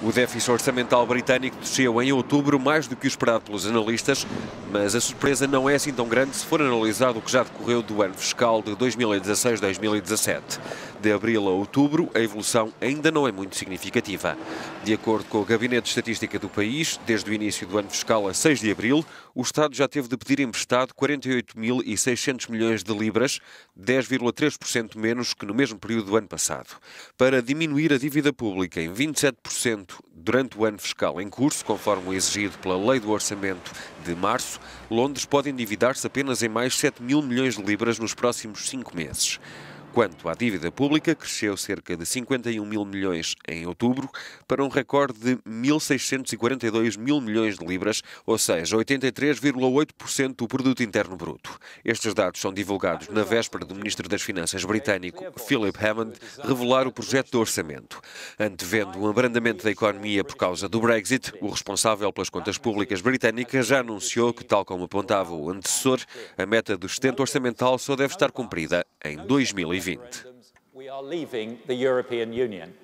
O déficit orçamental britânico desceu em outubro mais do que o esperado pelos analistas, mas a surpresa não é assim tão grande se for analisado o que já decorreu do ano fiscal de 2016-2017. De abril a outubro, a evolução ainda não é muito significativa. De acordo com o Gabinete de Estatística do país, desde o início do ano fiscal a 6 de abril, o Estado já teve de pedir emprestado 48.600 milhões de libras, 10,3% menos que no mesmo período do ano passado. Para diminuir a dívida pública em 27% durante o ano fiscal em curso, conforme o exigido pela Lei do Orçamento de março, Londres pode endividar-se apenas em mais 7 mil milhões de libras nos próximos cinco meses. Quanto à dívida pública, cresceu cerca de 51 mil milhões em outubro para um recorde de 1.642 mil milhões de libras, ou seja, 83,8% do produto interno bruto. Estes dados são divulgados na véspera do ministro das Finanças britânico Philip Hammond revelar o projeto do orçamento. Antevendo um abrandamento da economia por causa do Brexit, o responsável pelas contas públicas britânicas já anunciou que, tal como apontava o antecessor, a meta do sustento orçamental só deve estar cumprida em 2020. We are leaving the European Union.